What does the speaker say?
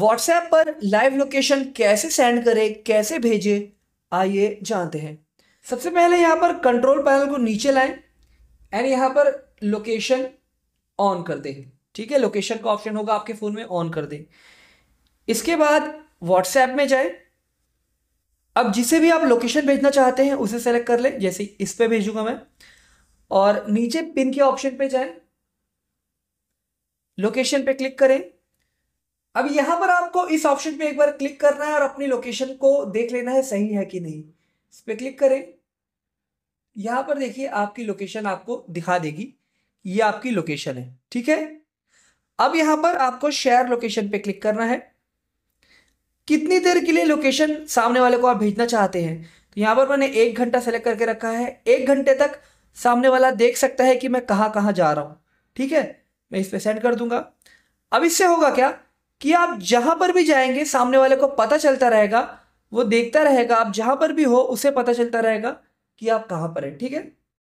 WhatsApp पर live location कैसे send करें कैसे भेजें आइए जानते हैं सबसे पहले यहाँ पर कंट्रोल पैनल को नीचे लाएं एंड यहाँ पर लोकेशन ऑन कर दें ठीक है लोकेशन का ऑप्शन होगा आपके फ़ोन में ऑन कर दें इसके बाद व्हाट्सएप में जाए अब जिसे भी आप लोकेशन भेजना चाहते हैं उसे सेलेक्ट कर लें जैसे इस पर भेजूंगा मैं और नीचे पिन के ऑप्शन पे जाए लोकेशन पे क्लिक करें अब यहां पर आपको इस ऑप्शन पे एक बार क्लिक करना है और अपनी लोकेशन को देख लेना है सही है कि नहीं इस पर क्लिक करें यहां पर देखिए आपकी लोकेशन आपको दिखा देगी ये आपकी लोकेशन है ठीक है अब यहां पर आपको शेयर लोकेशन पे क्लिक करना है कितनी देर के लिए लोकेशन सामने वाले को आप भेजना चाहते हैं तो यहां पर मैंने एक घंटा सेलेक्ट करके रखा है एक घंटे तक सामने वाला देख सकता है कि मैं कहाँ कहाँ जा रहा हूं ठीक है मैं इस पर सेंड कर दूंगा अब इससे होगा क्या कि आप जहाँ पर भी जाएंगे सामने वाले को पता चलता रहेगा वो देखता रहेगा आप जहाँ पर भी हो उसे पता चलता रहेगा कि आप कहाँ पर हैं ठीक है